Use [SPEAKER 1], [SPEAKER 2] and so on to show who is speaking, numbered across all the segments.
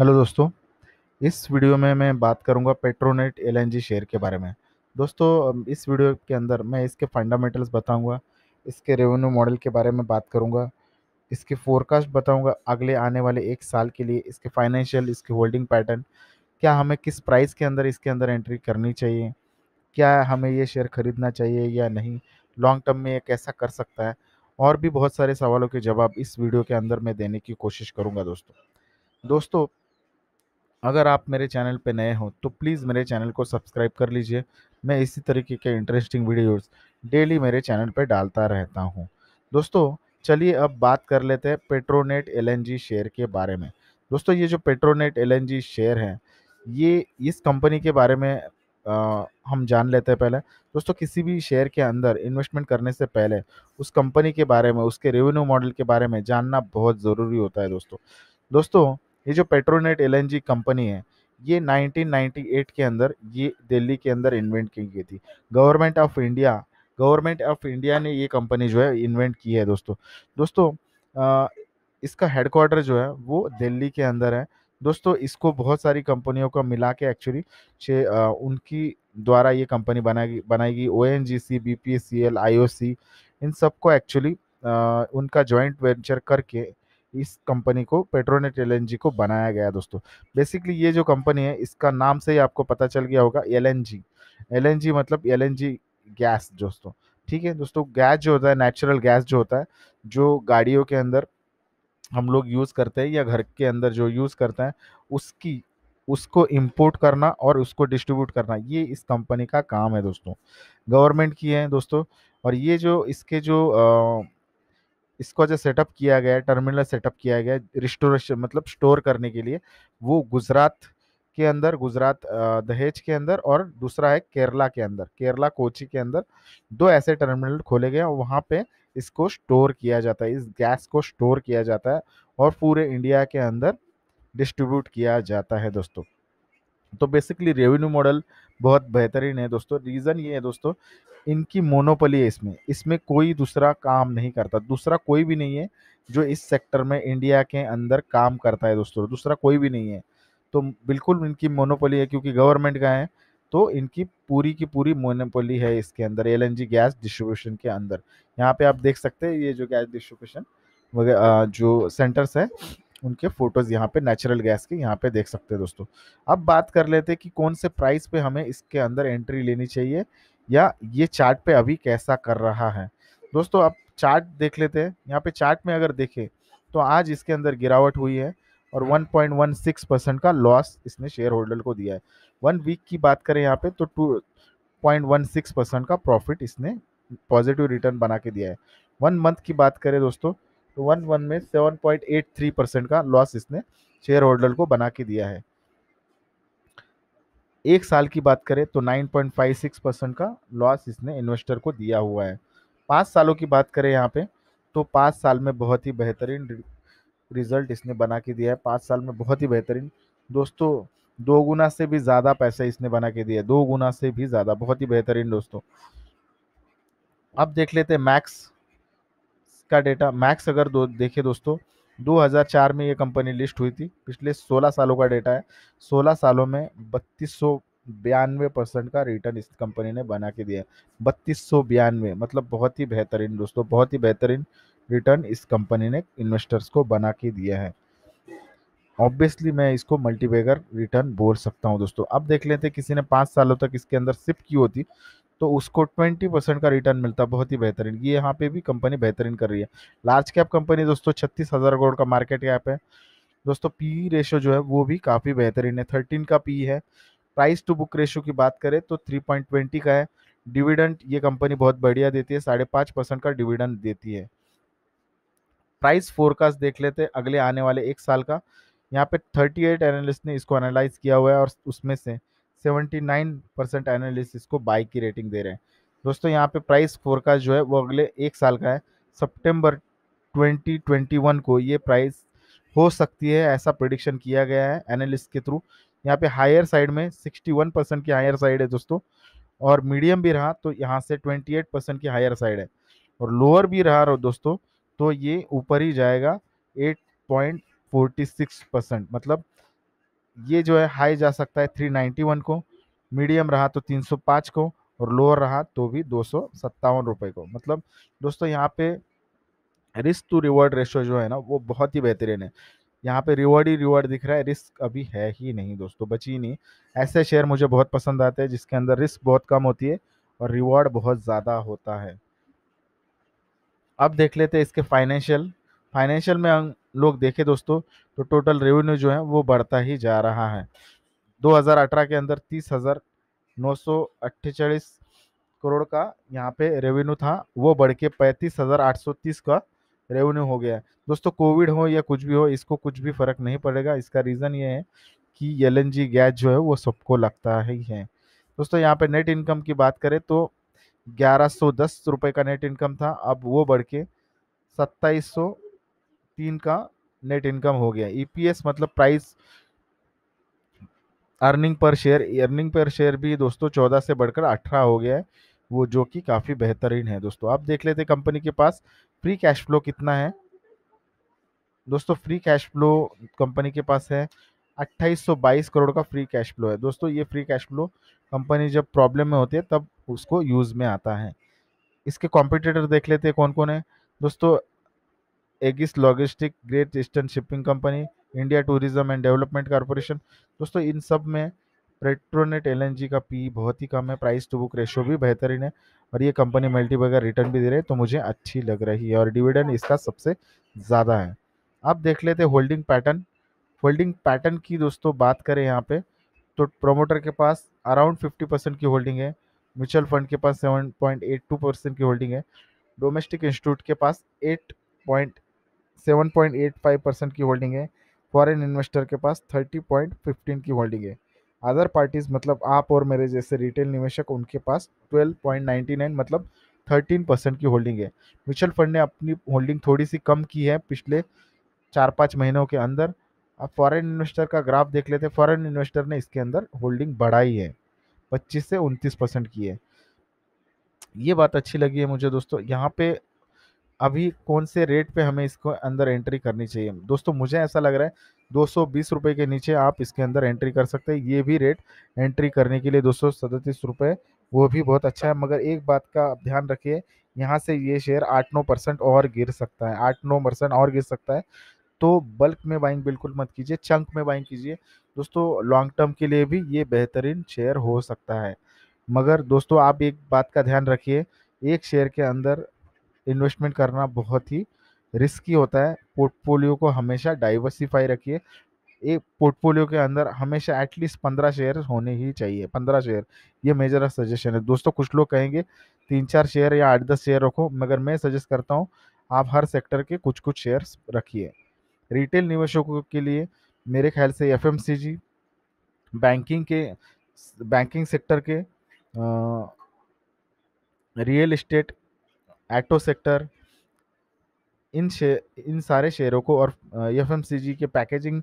[SPEAKER 1] hello दोस्तों इस video में मैं बात करूंगा पेट्रोनेट एलएनजी शेयर के बारे में दोस्तों इस वीडियो के अंदर मैं इसके फंडामेंटल्स बताऊंगा इसके रेवेन्यू मॉडल के बारे में बात करूंगा इसके फोरकास्ट बताऊंगा अगले आने वाले एक साल के लिए इसके फाइनेंशियल इसके होल्डिंग पैटर्न क्या हमें किस प्राइस के अंदर इसके अंदर एंट्री करनी चाहिए क्या हमें ये शेयर ख़रीदना चाहिए या नहीं लॉन्ग टर्म में ये कैसा कर सकता है और भी बहुत सारे सवालों के जवाब इस वीडियो के अंदर मैं देने की कोशिश करूँगा दोस्तों दोस्तों अगर आप मेरे चैनल पे नए हो तो प्लीज़ मेरे चैनल को सब्सक्राइब कर लीजिए मैं इसी तरीके के इंटरेस्टिंग वीडियोस डेली मेरे चैनल पे डालता रहता हूँ दोस्तों चलिए अब बात कर लेते हैं पेट्रोनेट एलएनजी शेयर के बारे में दोस्तों ये जो पेट्रोनेट एलएनजी शेयर है ये इस कंपनी के बारे में आ, हम जान लेते हैं पहले दोस्तों किसी भी शेयर के अंदर इन्वेस्टमेंट करने से पहले उस कंपनी के बारे में उसके रेवेन्यू मॉडल के बारे में जानना बहुत ज़रूरी होता है दोस्तों दोस्तों ये जो पेट्रोनेट एल कंपनी है ये 1998 के अंदर ये दिल्ली के अंदर इन्वेंट की गई थी government of India government of India ने ये कंपनी जो है इन्वेंट की है दोस्तों दोस्तों आ, इसका हेडक्वार्टर जो है वो दिल्ली के अंदर है दोस्तों इसको बहुत सारी कंपनियों का मिला के एक्चुअली उनकी द्वारा ये कंपनी बनाएगी बनाएगी O N G C B P C L I O C इन सबको एक्चुअली उनका जॉइंट वेंचर करके इस कंपनी को पेट्रोनेट एल को बनाया गया दोस्तों बेसिकली ये जो कंपनी है इसका नाम से ही आपको पता चल गया होगा एल एन मतलब एल गैस दोस्तों ठीक है दोस्तों गैस जो होता है नेचुरल गैस जो होता है जो गाड़ियों के अंदर हम लोग यूज़ करते हैं या घर के अंदर जो यूज़ करते हैं उसकी उसको इंपोर्ट करना और उसको डिस्ट्रीब्यूट करना ये इस कंपनी का काम है दोस्तों गवर्नमेंट की है दोस्तों और ये जो इसके जो आ, इसको जो सेटअप किया गया टर्मिनल सेटअप किया गया रिस्टोरेशन मतलब स्टोर करने के लिए वो गुजरात के अंदर गुजरात दहेज के अंदर और दूसरा है केरला के अंदर केरला कोची के अंदर दो ऐसे टर्मिनल खोले गए और वहाँ पे इसको स्टोर किया जाता है इस गैस को स्टोर किया जाता है और पूरे इंडिया के अंदर डिस्ट्रीब्यूट किया जाता है दोस्तों तो बेसिकली रेवेन्यू मॉडल बहुत बेहतरीन है दोस्तों रीज़न ये है दोस्तों इनकी मोनोपली है इसमें इसमें कोई दूसरा काम नहीं करता दूसरा कोई भी नहीं है जो इस सेक्टर में इंडिया के अंदर काम करता है दोस्तों दूसरा कोई भी नहीं है तो बिल्कुल इनकी मोनोपोली है क्योंकि गवर्नमेंट का है तो इनकी पूरी की पूरी मोनोपोली है इसके अंदर एल गैस डिस्ट्रीब्यूशन के अंदर यहाँ पे आप देख सकते हैं ये जो गैस डिस्ट्रीब्यूशन वगैरह जो सेंटर्स है उनके फोटोज यहाँ पे नेचुरल गैस के यहाँ पे देख सकते हैं दोस्तों अब बात कर लेते हैं कि कौन से प्राइस पे हमें इसके अंदर एंट्री लेनी चाहिए या ये चार्ट पे अभी कैसा कर रहा है दोस्तों अब चार्ट देख लेते हैं यहाँ पे चार्ट में अगर देखें तो आज इसके अंदर गिरावट हुई है और 1.16 परसेंट का लॉस इसने शेयर होल्डर को दिया है वन वीक की बात करें यहाँ पे तो two point one six percent का प्रॉफिट इसने पॉजिटिव रिटर्न बना के दिया है वन मंथ की बात करें दोस्तों तो वन वन में थ्री परसेंट का लॉस इसने शेयर होल्डर को बना के दिया है एक साल की बात करें तो सिक्स परसेंट का लॉस इसने इन्वेस्टर को दिया हुआ है पाँच सालों की बात करें यहाँ पे तो पाँच साल में बहुत ही बेहतरीन रिजल्ट इसने बना के दिया है पाँच साल में बहुत ही बेहतरीन दोस्तों दो गुना से भी ज़्यादा पैसा इसने बना के दिया है दो गुना से भी ज़्यादा बहुत ही बेहतरीन दोस्तों अब देख लेते हैं मैक्स का डेटा मैक्स अगर दो देखे दोस्तों 2004 में ये कंपनी लिस्ट हुई थी पिछले 16 सालों का डेटा है 16 सालों में बत्तीस परसेंट का रिटर्न इस कंपनी ने बना के दिया बत्तीस सौ बयानवे मतलब बहुत ही बेहतरीन दोस्तों बहुत ही बेहतरीन रिटर्न इस कंपनी ने इन्वेस्टर्स को बना के दिया है ऑब्वियसली मैं इसको मल्टीबैगर रिटर्न बोल सकता हूँ दोस्तों अब देख लेते किसी ने पाँच सालों तक इसके अंदर सिप की होती तो उसको 20 परसेंट का रिटर्न मिलता बहुत ही बेहतरीन ये यहाँ पे भी कंपनी बेहतरीन कर रही है लार्ज कैप कंपनी दोस्तों छत्तीस हज़ार करोड़ का मार्केट कैप है दोस्तों पी रेशो e जो है वो भी काफ़ी बेहतरीन है थर्टीन का पी e है प्राइस टू बुक रेशो की बात करें तो थ्री पॉइंट ट्वेंटी का है डिविडेंड ये कंपनी बहुत बढ़िया देती है साढ़े पाँच परसेंट का डिविडेंड देती है प्राइस फोरकास्ट देख लेते हैं अगले आने वाले एक साल का यहाँ पे 38 एनालिस्ट ने इसको एनालाइज किया हुआ है और उसमें से 79 परसेंट एनालिस्ट इसको बाई की रेटिंग दे रहे हैं दोस्तों यहाँ पे प्राइस फोरकास्ट जो है वो अगले एक साल का है सितंबर 2021 को ये प्राइस हो सकती है ऐसा प्रोडिक्शन किया गया है एनालिस्ट के थ्रू यहाँ पे हायर साइड में 61 परसेंट की हायर साइड है दोस्तों और मीडियम भी रहा तो यहाँ से 28 परसेंट की हायर साइड है और लोअर भी रहा दोस्तों तो ये ऊपर ही जाएगा एट परसेंट मतलब ये जो है हाई जा सकता है 391 को मीडियम रहा तो 305 को और लोअर रहा तो भी दो रुपए को मतलब दोस्तों यहाँ पे रिस्क टू रिवॉर्ड रेशो जो है ना वो बहुत ही बेहतरीन है यहाँ पे रिवॉर्ड ही रिवॉर्ड दिख रहा है रिस्क अभी है ही नहीं दोस्तों बची नहीं ऐसे शेयर मुझे बहुत पसंद आते हैं जिसके अंदर रिस्क बहुत कम होती है और रिवॉर्ड बहुत ज़्यादा होता है अब देख लेते हैं इसके फाइनेंशियल फाइनेंशियल में लोग देखें दोस्तों तो टोटल रेवेन्यू जो है वो बढ़ता ही जा रहा है 2018 के अंदर तीस हज़ार नौ सौ अट्ठेचालीस करोड़ का यहाँ पे रेवेन्यू था वो बढ़ के पैंतीस हज़ार आठ सौ तीस का रेवेन्यू हो गया है दोस्तों कोविड हो या कुछ भी हो इसको कुछ भी फ़र्क नहीं पड़ेगा इसका रीज़न ये है कि एल गैस जो है वो सबको लगता ही है दोस्तों यहाँ पे नेट इनकम की बात करें तो ग्यारह सौ दस रुपये का नेट इनकम था अब वो बढ़ के सत्ताईस सौ तीन का नेट इनकम हो गया ईपीएस e मतलब price earning per share earning per share भी दोस्तों चौदह से बढ़कर अठारह हो गया है वो जो कि काफ़ी बेहतरीन है दोस्तों आप देख लेते कंपनी के पास फ्री कैश फ्लो कितना है दोस्तों फ्री कैश फ्लो कंपनी के पास है 2822 करोड़ का फ्री कैश फ्लो है दोस्तों ये फ्री कैश फ्लो कंपनी जब प्रॉब्लम में होती है तब उसको यूज़ में आता है इसके कॉम्पिटिटर देख लेते हैं कौन कौन है दोस्तों Aegis logistic Great Eastern shipping company India tourism and development corporation दोस्तों इन सब में पेट्रोनेट एल का पी बहुत ही कम है प्राइस टू बुक रेशो भी बेहतरीन है और ये कंपनी मल्टी बगैर रिटर्न भी दे रही है तो मुझे अच्छी लग रही है और डिविडेंड इसका सबसे ज़्यादा है अब देख लेते होल्डिंग पैटर्न होल्डिंग पैटर्न की दोस्तों बात करें यहाँ पे तो प्रोमोटर के पास अराउंड फिफ्टी परसेंट की होल्डिंग है म्यूचुअल फंड के पास seven point eight two percent की होल्डिंग है डोमेस्टिक इंस्टीट्यूट के पास एट पॉइंट 7.85 परसेंट की होल्डिंग है फॉरेन इन्वेस्टर के पास 30.15 की होल्डिंग है अदर पार्टीज मतलब आप और मेरे जैसे रिटेल निवेशक उनके पास 12.99 मतलब 13 परसेंट की होल्डिंग है म्यूचुअल फंड ने अपनी होल्डिंग थोड़ी सी कम की है पिछले चार पाँच महीनों के अंदर अब फॉरेन इन्वेस्टर का ग्राफ देख लेते हैं फॉरेन इन्वेस्टर ने इसके अंदर होल्डिंग बढ़ाई है पच्चीस से उनतीस परसेंट की है ये बात अच्छी लगी है मुझे दोस्तों यहाँ पे अभी कौन से रेट पे हमें इसको अंदर एंट्री करनी चाहिए दोस्तों मुझे ऐसा लग रहा है दो सौ के नीचे आप इसके अंदर एंट्री कर सकते हैं ये भी रेट एंट्री करने के लिए दो सौ रुपये वो भी बहुत अच्छा है मगर एक बात का ध्यान रखिए यहाँ से ये शेयर आठ नौ परसेंट और गिर सकता है आठ नौ परसेंट और गिर सकता है तो बल्क में बाइंग बिल्कुल मत कीजिए चंक में बाइंग कीजिए दोस्तों लॉन्ग टर्म के लिए भी ये बेहतरीन शेयर हो सकता है मगर दोस्तों आप एक बात का ध्यान रखिए एक शेयर के अंदर इन्वेस्टमेंट करना बहुत ही रिस्की होता है पोर्टफोलियो को हमेशा डाइवर्सिफाई रखिए एक पोर्टफोलियो के अंदर हमेशा एटलीस्ट पंद्रह शेयर होने ही चाहिए पंद्रह शेयर ये मेजर सजेशन है दोस्तों कुछ लोग कहेंगे तीन चार शेयर या आठ दस शेयर रखो मगर मैं सजेस्ट करता हूँ आप हर सेक्टर के कुछ कुछ शेयर्स रखिए रिटेल निवेशकों के लिए मेरे ख्याल से एफ बैंकिंग के बैंकिंग सेक्टर के रियल इस्टेट एटो सेक्टर इन शेयर इन सारे शेयरों को और एफ के पैकेजिंग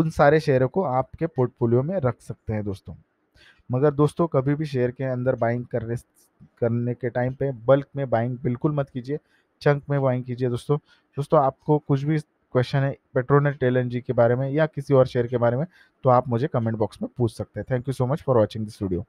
[SPEAKER 1] उन सारे शेयरों को आपके पोर्टफोलियो में रख सकते हैं दोस्तों मगर दोस्तों कभी भी शेयर के अंदर बाइंग करने करने के टाइम पे बल्क में बाइंग बिल्कुल मत कीजिए चंक में बाइंग कीजिए दोस्तों दोस्तों आपको कुछ भी क्वेश्चन है पेट्रोनेट टेल के बारे में या किसी और शेयर के बारे में तो आप मुझे कमेंट बॉक्स में पूछ सकते हैं thank you so much for watching this video